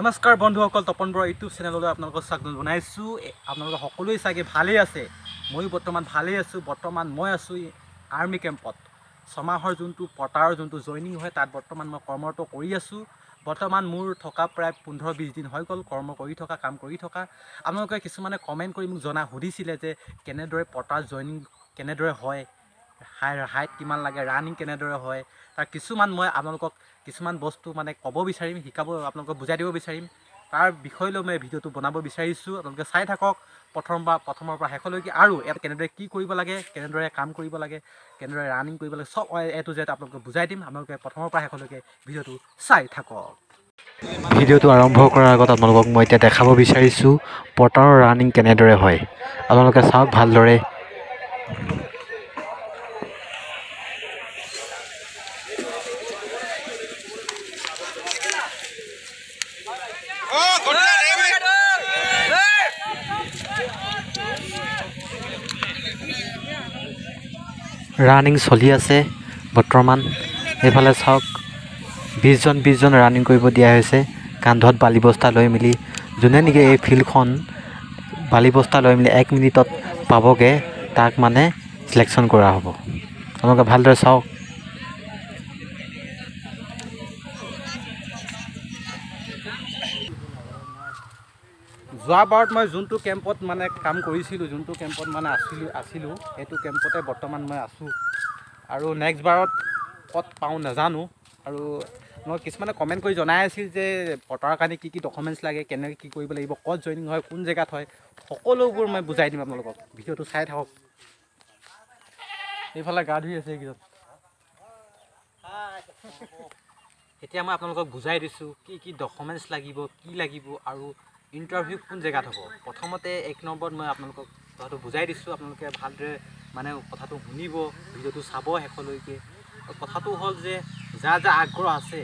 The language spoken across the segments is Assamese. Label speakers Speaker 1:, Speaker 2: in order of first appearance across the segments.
Speaker 1: নমস্কাৰ বন্ধুসকল তপন বৰুৱা ইউটিউব চেনেললৈ আপোনালোকক স্বাগতম জনাইছোঁ আপোনালোকে সকলোৱে চাগে ভালেই আছে ময়ো বৰ্তমান ভালেই আছোঁ বৰ্তমান মই আছোঁ আৰ্মি কেম্পত ছমাহৰ যোনটো পতাৰ যোনটো জইনিং হয় তাত বৰ্তমান মই কৰ্মৰত কৰি আছোঁ বৰ্তমান মোৰ থকা প্ৰায় পোন্ধৰ বিছ দিন হৈ গ'ল কৰ্ম কৰি থকা কাম কৰি থকা আপোনালোকে কিছুমানে কমেণ্ট কৰি মোক জনা সুধিছিলে যে কেনেদৰে পটাৰ জইনিং কেনেদৰে হয় হাই হাইট কিমান লাগে ৰানিং কেনেদৰে হয় তাৰ কিছুমান মই আপোনালোকক কিছুমান বস্তু মানে ক'ব বিচাৰিম শিকাব আপোনালোকক বুজাই দিব বিচাৰিম তাৰ বিষয় লৈ মই ভিডিঅ'টো বনাব বিচাৰিছোঁ আপোনালোকে চাই থাকক প্ৰথম বা প্ৰথমৰ পৰা শেষলৈকে আৰু ইয়াত কেনেদৰে কি কৰিব লাগে কেনেদৰে কাম কৰিব লাগে কেনেদৰে ৰানিং কৰিব লাগে চব এ টু জেড আপোনালোকে বুজাই দিম আপোনালোকে প্ৰথমৰ পৰা শেষলৈকে ভিডিঅ'টো চাই থাকক ভিডিঅ'টো আৰম্ভ কৰাৰ আগত আপোনালোকক মই এতিয়া দেখাব বিচাৰিছোঁ পটাৰৰ ৰানিং কেনেদৰে হয় আপোনালোকে চাওক ভালদৰে ৰাণিং চলি আছে বৰ্তমান সেইফালে চাওক বিছজন বিছজন ৰাণিং কৰিব দিয়া হৈছে কান্ধত বালি বস্তা লৈ মেলি যোনে নেকি এই ফিল্ডখন বালি বস্তা লৈ মেলি এক মিনিটত পাবগৈ তাক মানে ছিলেকশ্যন কৰা হ'ব আপোনালোকে ভালদৰে চাওক যোৱাবাৰত মই যোনটো কেম্পত মানে কাম কৰিছিলোঁ যোনটো কেম্পত মানে আছিলোঁ আছিলোঁ সেইটো কেম্পতে বৰ্তমান মই আছোঁ আৰু নেক্সট বাৰত ক'ত পাওঁ নাজানো আৰু মই কিছুমানে কমেণ্ট কৰি জনাই আছিল যে পতাৰ কাৰণে কি কি ডকুমেণ্টছ লাগে কেনেকৈ কি কৰিব লাগিব ক'ত জইনিং হয় কোন জেগাত হয় সকলোবোৰ মই বুজাই দিম আপোনালোকক ভিডিঅ'টো চাই থাকক এইফালে গা ধুই আছে এইকেইজন এতিয়া মই আপোনালোকক বুজাই দিছোঁ কি কি ডকুমেণ্টছ লাগিব কি লাগিব আৰু ইণ্টাৰভিউ কোন জেগাত হ'ব প্ৰথমতে এক নম্বৰত মই আপোনালোকক কথাটো বুজাই দিছোঁ আপোনালোকে ভালদৰে মানে কথাটো শুনিব ভিডিঅ'টো চাব শেষলৈকে কথাটো হ'ল যে যা যা আগ্ৰহ আছে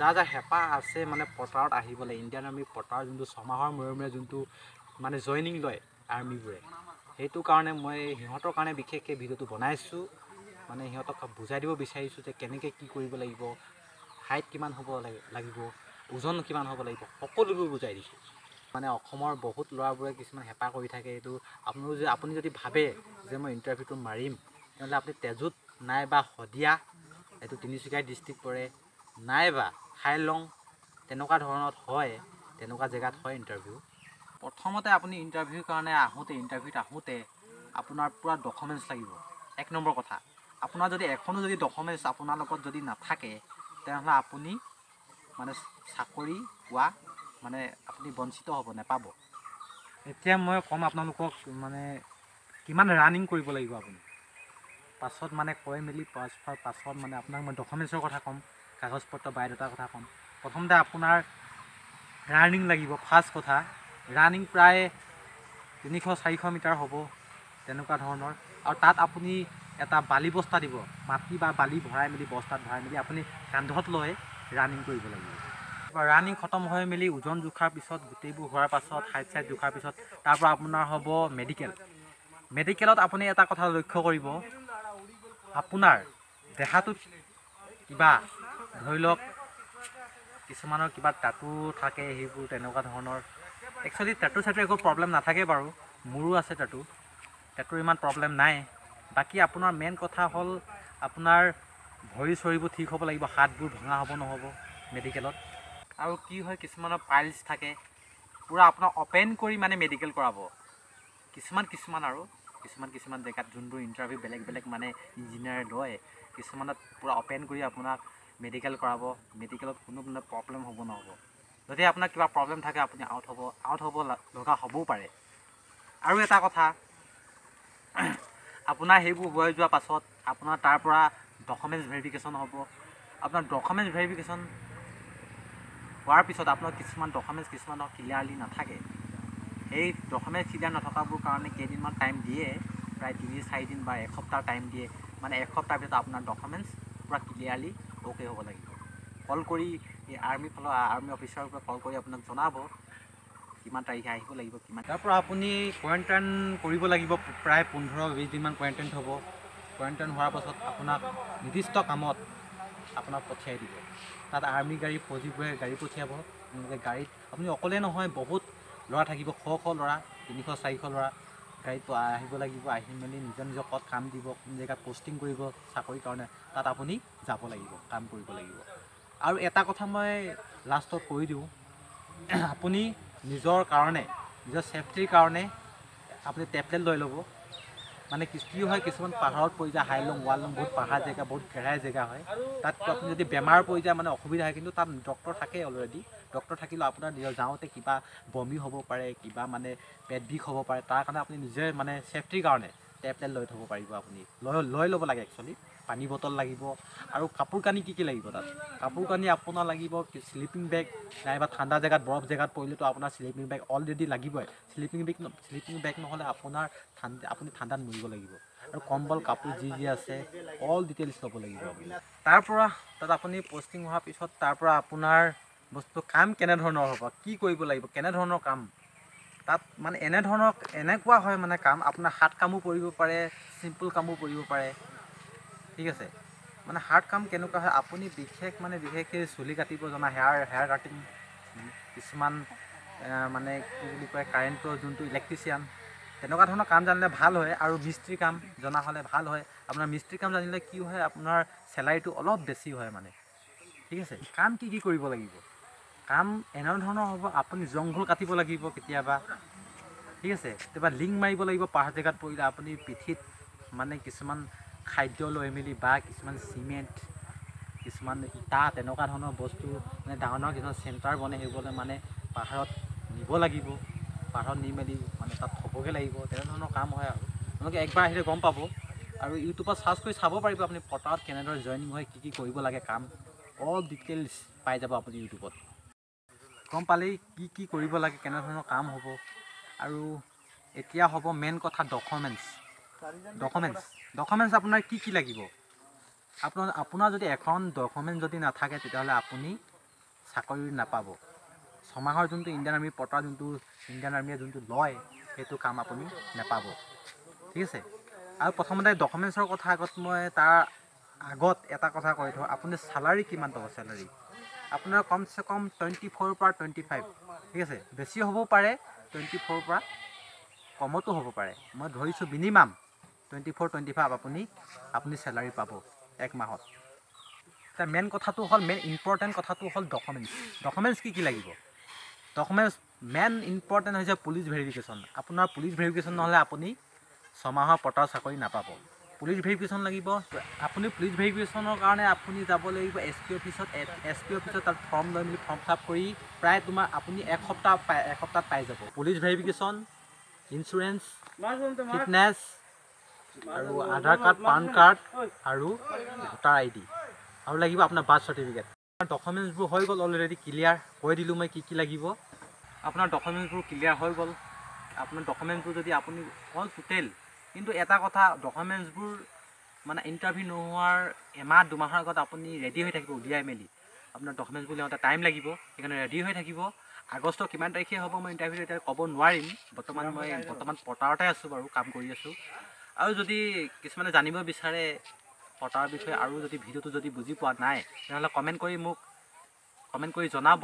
Speaker 1: যা যা হেঁপাহ আছে মানে পতাৰত আহিবলৈ ইণ্ডিয়ান আৰ্মি পতাৰ যোনটো ছমাহৰ মূৰে মূৰে যোনটো মানে জইনিং লয় আৰ্মিবোৰে সেইটো কাৰণে মই সিহঁতৰ কাৰণে বিশেষকৈ ভিডিঅ'টো বনাইছোঁ মানে সিহঁতক বুজাই দিব বিচাৰিছোঁ যে কেনেকৈ কি কৰিব লাগিব হাইট কিমান হ'ব লাগে লাগিব ওজন কিমান হ'ব লাগিব সকলোবোৰ বুজাই দিছে মানে অসমৰ বহুত ল'ৰাবোৰে কিছুমান হেঁপাহ কৰি থাকে এইটো আপোনালোক যদি আপুনি যদি ভাবে যে মই ইণ্টাৰভিউটো মাৰিম তেনেহ'লে আপুনি তেজুত নাইবা শদিয়া এইটো তিনিচুকীয়া ডিষ্ট্ৰিক্ট পৰে নাইবা হাইলং তেনেকুৱা ধৰণত হয় তেনেকুৱা জেগাত হয় ইণ্টাৰভিউ প্ৰথমতে আপুনি ইণ্টাৰভিউৰ কাৰণে আহোঁতে ইণ্টাৰভিউত আহোঁতে আপোনাৰ পূৰা ডকুমেণ্টছ লাগিব এক নম্বৰ কথা আপোনাৰ যদি এখনো যদি ডকুমেণ্টছ আপোনাৰ লগত যদি নাথাকে তেনেহ'লে আপুনি মানে চাকৰি পোৱা মানে আপুনি বঞ্চিত হ'ব নেপাব এতিয়া মই ক'ম আপোনালোকক মানে কিমান ৰানিং কৰিব লাগিব আপুনি পাছত মানে কৈ মেলি পাছৰ পাছত মানে আপোনাক মই ডকুমেণ্টছৰ কথা ক'ম কাগজ পত্ৰ বায়'ডাটাৰ কথা ক'ম প্ৰথমতে আপোনাৰ ৰানিং লাগিব ফাৰ্ষ্ট কথা ৰানিং প্ৰায় তিনিশ চাৰিশ মিটাৰ হ'ব তেনেকুৱা ধৰণৰ আৰু তাত আপুনি এটা বালি বস্তা দিব মাটি বা বালি ভৰাই মেলি বস্তাত ভৰাই মেলি আপুনি কান্ধত লয় ৰানিং কৰিব লাগিব তাৰপৰা ৰানিং খতম হৈ মেলি ওজন জোখাৰ পিছত গোটেইবোৰ হোৱাৰ পাছত হাইট চাইট জোখাৰ পিছত তাৰপৰা আপোনাৰ হ'ব মেডিকেল মেডিকেলত আপুনি এটা কথা লক্ষ্য কৰিব আপোনাৰ দেহাটোত কিবা ধৰি লওক কিছুমানৰ কিবা টাটু থাকে সেইবোৰ তেনেকুৱা ধৰণৰ একচুৱেলি টাটু চাটু একো প্ৰব্লেম নাথাকে বাৰু মোৰো আছে টাটু টাটুৰ ইমান প্ৰব্লেম নাই বাকী আপোনাৰ মেইন কথা হ'ল আপোনাৰ ভৰি চৰিবোৰ ঠিক হ'ব লাগিব হাতবোৰ ভঙা হ'ব নহ'ব মেডিকেলত আৰু কি হয় কিছুমানৰ পাইলছ থাকে পূৰা আপোনাৰ অপেন কৰি মানে মেডিকেল কৰাব কিছুমান কিছুমান আৰু কিছুমান কিছুমান জেগাত যোনবোৰ ইণ্টাৰভিউ বেলেগ বেলেগ মানে ইঞ্জিনিয়াৰে লয় কিছুমানত পূৰা অপেন কৰি আপোনাক মেডিকেল কৰাব মেডিকেলত কোনো মানে প্ৰব্লেম হ'ব নহ'ব যদি আপোনাৰ কিবা প্ৰব্লেম থাকে আপুনি আউট হ'ব আউট হ'ব লগা হ'বও পাৰে আৰু এটা কথা আপোনাৰ সেইবোৰ হৈ যোৱাৰ পাছত আপোনাৰ তাৰ পৰা ডকুমেণ্টছ ভেৰিফিকেশ্যন হ'ব আপোনাৰ ডকুমেণ্টছ ভেৰিফিকেশ্যন হোৱাৰ পিছত আপোনাৰ কিছুমান ডকুমেণ্টছ কিছুমানৰ ক্লিয়াৰলি নাথাকে সেই ডকুমেণ্টছ ক্লিয়াৰ নথকাবোৰ কাৰণে কেইদিনমান টাইম দিয়ে প্ৰায় তিনি চাৰিদিন বা এসপ্তাহ টাইম দিয়ে মানে এসপ্তাহৰ পিছত আপোনাৰ ডকুমেণ্টছ পূৰা ক্লিয়াৰলি অ'কে হ'ব লাগিব কল কৰি এই আৰ্মিৰ ফালৰ আৰ্মি অফিচাৰৰ পৰা কল কৰি আপোনাক জনাব কিমান তাৰিখে আহিব লাগিব কিমান তাৰপৰা আপুনি কোৱাৰেণ্টাইন কৰিব লাগিব প্ৰায় পোন্ধৰ বিছ দিনমান কোৱাৰেণ্টাইন হ'ব কোৱাৰেণ্টাইন হোৱাৰ পাছত আপোনাক নিৰ্দিষ্ট কামত আপোনাক পঠিয়াই দিব তাত আৰ্মি গাড়ী ফৌজিবোৰে গাড়ী পঠিয়াব এনেকৈ গাড়ীত আপুনি অকলে নহয় বহুত ল'ৰা থাকিব শ শ ল'ৰা তিনিশ চাৰিশ ল'ৰা গাড়ীত আহিব লাগিব আহি মেলি নিজৰ নিজৰ ক'ত কাম দিব কোন জেগাত পষ্টিং কৰিব চাকৰিৰ কাৰণে তাত আপুনি যাব লাগিব কাম কৰিব লাগিব আৰু এটা কথা মই লাষ্টত কৈ দিওঁ আপুনি নিজৰ কাৰণে নিজৰ ছেফটিৰ কাৰণে আপুনি টেবলেট লৈ ল'ব মানে কি হয় কিছুমান পাহাৰত পৰি যায় হাইলং ৱালং বহুত পাহাৰ জেগা বহুত ঘেৰাই জেগা হয় তাত আপুনি যদি বেমাৰ পৰি যায় মানে অসুবিধা হয় কিন্তু তাত ডক্টৰ থাকে অলৰেডি ডক্টৰ থাকিলেও আপোনাৰ নিজৰ যাওঁতে কিবা বমি হ'ব পাৰে কিবা মানে পেট বিষ হ'ব পাৰে তাৰ কাৰণে আপুনি নিজে মানে ছেফটিৰ কাৰণে টেবলেট লৈ থ'ব পাৰিব আপুনি লৈ লৈ ল'ব লাগে একচুৱেলি পানী বটল লাগিব আৰু কাপোৰ কানি কি কি লাগিব তাত কাপোৰ কানি আপোনাৰ লাগিব শ্লিপিং বেগ নাইবা ঠাণ্ডা জেগাত বৰফ জেগাত পৰিলেতো আপোনাৰ শ্লিপিং বেগ অলৰেডি লাগিবই শ্লিপিং বেগ শ্লিপিং বেগ নহ'লে আপোনাৰ ঠাণ্ডা আপুনি ঠাণ্ডাত মৰিব লাগিব আৰু কম্বল কাপোৰ যি যি আছে অল ডিটেইলছ ল'ব লাগিব তাৰপৰা তাত আপুনি পষ্টিং হোৱাৰ পিছত তাৰপৰা আপোনাৰ বস্তু কাম কেনেধৰণৰ হ'ব কি কৰিব লাগিব কেনেধৰণৰ কাম তাত মানে এনেধৰণৰ এনেকুৱা হয় মানে কাম আপোনাৰ হাত কামো কৰিব পাৰে চিম্পুল কামো কৰিব পাৰে ঠিক আছে মানে হাৰ্ড কাম কেনেকুৱা হয় আপুনি বিশেষ মানে বিশেষকৈ চুলি কাটিব জনা হেয়াৰ হেয়াৰ কাটিং কিছুমান মানে কি বুলি কয় কাৰেণ্টৰ যোনটো ইলেক্ট্ৰিচিয়ান তেনেকুৱা ধৰণৰ কাম জানিলে ভাল হয় আৰু মিস্ত্ৰী কাম জনা হ'লে ভাল হয় আপোনাৰ মিস্ত্ৰী কাম জানিলে কি হয় আপোনাৰ চেলাৰিটো অলপ বেছি হয় মানে ঠিক আছে কাম কি কি কৰিব লাগিব কাম এনেধৰণৰ হ'ব আপুনি জংঘল কাটিব লাগিব কেতিয়াবা ঠিক আছে কেতিয়াবা লিংক মাৰিব লাগিব পাহাৰ জেগাত পৰিলে আপুনি পিঠিত মানে কিছুমান খাদ্য লৈ মেলি বা কিছুমান চিমেণ্ট কিছুমান ইটা তেনেকুৱা ধৰণৰ বস্তু মানে ডাঙৰ ডাঙৰ কিছুমান চেণ্টাৰ বনাই সেইবোৰলৈ মানে পাহাৰত নিব লাগিব পাহাৰত নি মেলি মানে তাত থ'বগৈ লাগিব তেনেধৰণৰ কাম হয় আৰু তেওঁলোকে একবাৰ আহিলে গম পাব আৰু ইউটিউবত চাৰ্চ কৰি চাব পাৰিব আপুনি পটাৰত কেনেদৰে জইনিং হয় কি কি কৰিব লাগে কাম অল ডিটেইলছ পাই যাব আপুনি ইউটিউবত গম পালেই কি কি কৰিব লাগে কেনেধৰণৰ কাম হ'ব আৰু এতিয়া হ'ব মেইন কথা ডকুমেণ্টছ ডকুমেণ্টছ ডকুমেণ্টছ আপোনাৰ কি কি লাগিব আপোনাৰ আপোনাৰ যদি এখন ডকুমেণ্ট যদি নাথাকে তেতিয়াহ'লে আপুনি চাকৰি নাপাব ছমাহৰ যোনটো ইণ্ডিয়ান আৰ্মি পতাৰ যোনটো ইণ্ডিয়ান আৰ্মিয়ে যোনটো লয় সেইটো কাম আপুনি নাপাব ঠিক আছে আৰু প্ৰথমতে ডকুমেণ্টছৰ কথা আগত মই তাৰ আগত এটা কথা কৈ থওঁ আপুনি চেলাৰী কিমান পাব চেলাৰী আপোনাৰ কমচে কম টুৱেণ্টি ফ'ৰ পৰা টুৱেণ্টি ফাইভ ঠিক আছে বেছি হ'বও পাৰে টুৱেণ্টি ফ'ৰৰ পৰা কমতো হ'ব পাৰে মই ধৰিছোঁ minimum twenty four twenty five আপুনি আপুনি চেলাৰী পাব এক মাহত এতিয়া মেইন কথাটো হ'ল মেইন ইম্পৰ্টেণ্ট কথাটো হ'ল ডকুমেণ্টছ ডকুমেণ্টছ কি কি লাগিব ডকুমেণ্টছ মেইন ইম্পৰ্টেণ্ট হৈছে পুলিচ ভেৰিফিকেশ্যন আপোনাৰ পুলিচ ভেৰিফিকেশ্যন নহ'লে আপুনি ছমাহৰ পটাৰ চাকৰি নাপাব পুলিচ ভেৰিফিকেশ্যন লাগিব আপুনি পুলিচ ভেৰিফিকেশ্যনৰ কাৰণে আপুনি যাব লাগিব এছ পি অফিচত এছ পি অফিচত তাত ফৰ্ম লৈ মেলি ফৰ্ম ফিলাপ কৰি প্ৰায় তোমাৰ আপুনি এক সপ্তাহ পাই এসপ্তাহত পাই যাব পুলিচ ভেৰিফিকেশ্যন ইঞ্চুৰেঞ্চ ফিটনেছ আৰু আধাৰ কাৰ্ড পান কাৰ্ড আৰু ভোটাৰ আই ডি আৰু লাগিব আপোনাৰ বাৰ্থ চাৰ্টিফিকেট আপোনাৰ ডকুমেণ্টছবোৰ হৈ গ'ল অলৰেডি ক্লিয়াৰ কৈ দিলোঁ মই কি কি লাগিব আপোনাৰ ডকুমেণ্টছবোৰ ক্লিয়াৰ হৈ গ'ল আপোনাৰ ডকুমেণ্টছবোৰ যদি আপুনি অল টোটেল কিন্তু এটা কথা ডকুমেণ্টছবোৰ মানে ইণ্টাৰভিউ নোহোৱাৰ এমাহ দুমাহৰ আগত আপুনি ৰেডি হৈ থাকিব উলিয়াই মেলি আপোনাৰ ডকুমেণ্টছবোৰ লওঁতে টাইম লাগিব সেইকাৰণে ৰেডি হৈ থাকিব আগষ্টৰ কিমান তাৰিখে হ'ব মই ইণ্টাৰভিউ এতিয়া ক'ব নোৱাৰিম বৰ্তমান মই বৰ্তমান পটাৰতে আছোঁ বাৰু কাম কৰি আছোঁ আৰু যদি কিছুমানে জানিব বিচাৰে পতাৰ বিষয়ে আৰু যদি ভিডিঅ'টো যদি বুজি পোৱা নাই তেনেহ'লে কমেণ্ট কৰি মোক কমেণ্ট কৰি জনাব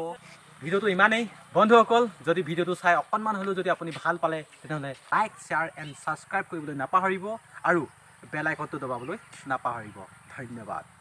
Speaker 1: ভিডিঅ'টো ইমানেই বন্ধুসকল যদি ভিডিঅ'টো চাই অকণমান হ'লেও যদি আপুনি ভাল পালে তেনেহ'লে লাইক শ্বেয়াৰ এণ্ড ছাবস্ক্ৰাইব কৰিবলৈ নাপাহৰিব আৰু বেলাইকনটো দবাবলৈ নাপাহৰিব ধন্যবাদ